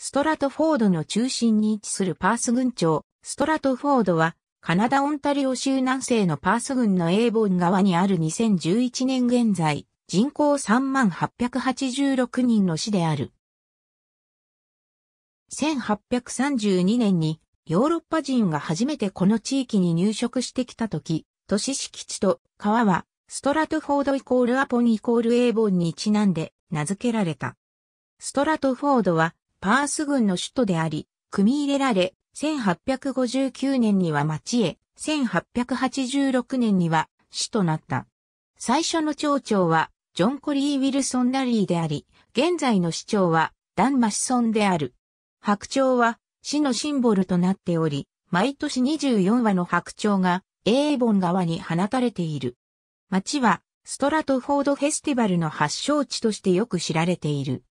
ストラトフォードの中心に位置するパース郡町。ストラトフォードは、カナダ・オンタリオ州南西のパース郡のエーボン川にある2011年現在、人口3886人の市である。1832年にヨーロッパ人が初めてこの地域に入植してきた時、都市敷地と川はストラトフォードイコールアポンイコールエーボンにちなんで名付けられた。ストラトフォードはパース郡の首都であり、組み入れられ、1859年には町へ、1886年には市となった。最初の町長は、ジョン・コリー・ウィルソン・ラリーであり、現在の市長は、ダン・マシソンである。白鳥は、市のシンボルとなっており、毎年24羽の白鳥が、エーボン川に放たれている。町は、ストラトフォードフェスティバルの発祥地としてよく知られている。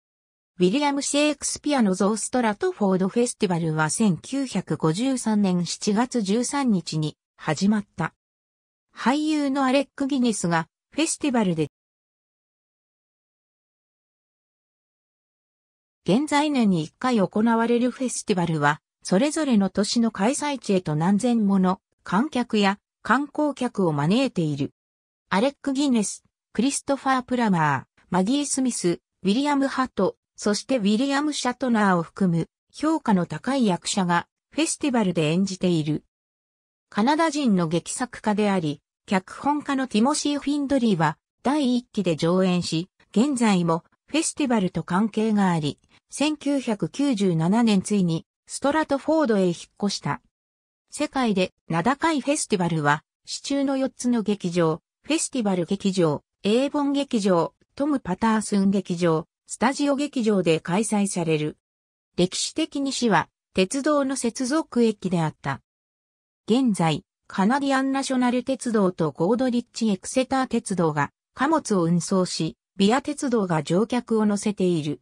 ウィリアム・シェイクスピアのゾーストラトフォード・フェスティバルは1953年7月13日に始まった。俳優のアレック・ギネスがフェスティバルで現在年に1回行われるフェスティバルは、それぞれの年の開催地へと何千もの観客や観光客を招いている。アレック・ギネス、クリストファー・プラマー、マギー・スミス、ウィリアム・ハット、そしてウィリアム・シャトナーを含む評価の高い役者がフェスティバルで演じている。カナダ人の劇作家であり、脚本家のティモシー・フィンドリーは第1期で上演し、現在もフェスティバルと関係があり、1997年ついにストラトフォードへ引っ越した。世界で名高いフェスティバルは、市中の4つの劇場、フェスティバル劇場、エーボン劇場、トム・パタースン劇場、スタジオ劇場で開催される。歴史的に市は鉄道の接続駅であった。現在、カナディアンナショナル鉄道とゴードリッチエクセター鉄道が貨物を運送し、ビア鉄道が乗客を乗せている。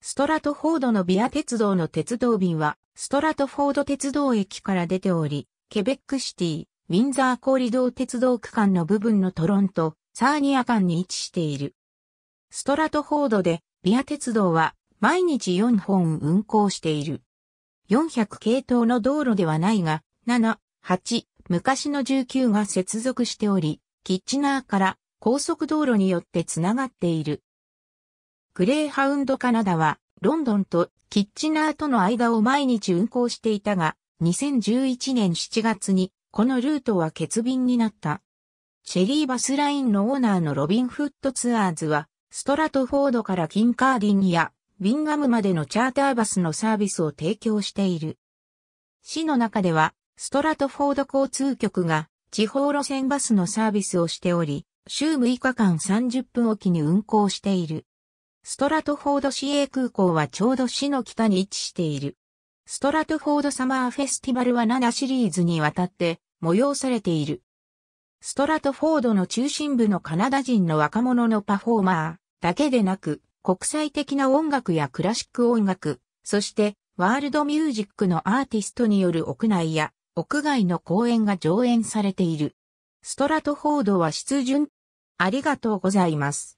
ストラトフォードのビア鉄道の鉄道便は、ストラトフォード鉄道駅から出ており、ケベックシティ、ウィンザーコリドー鉄道区間の部分のトロント、サーニア間に位置している。ストラトフォードでビア鉄道は毎日4本運行している。400系統の道路ではないが、7、8、昔の19が接続しており、キッチナーから高速道路によってつながっている。グレーハウンドカナダは、ロンドンとキッチナーとの間を毎日運行していたが、2011年7月に、このルートは欠便になった。シェリーバスラインのオーナーのロビンフットツアーズは、ストラトフォードからキンカーディンやビンガムまでのチャーターバスのサービスを提供している。市の中では、ストラトフォード交通局が地方路線バスのサービスをしており、週6日間30分おきに運行している。ストラトフォード市営空港はちょうど市の北に位置している。ストラトフォードサマーフェスティバルは7シリーズにわたって催されている。ストラトフォードの中心部のカナダ人の若者のパフォーマーだけでなく、国際的な音楽やクラシック音楽、そしてワールドミュージックのアーティストによる屋内や屋外の公演が上演されている。ストラトフォードは出順。ありがとうございます。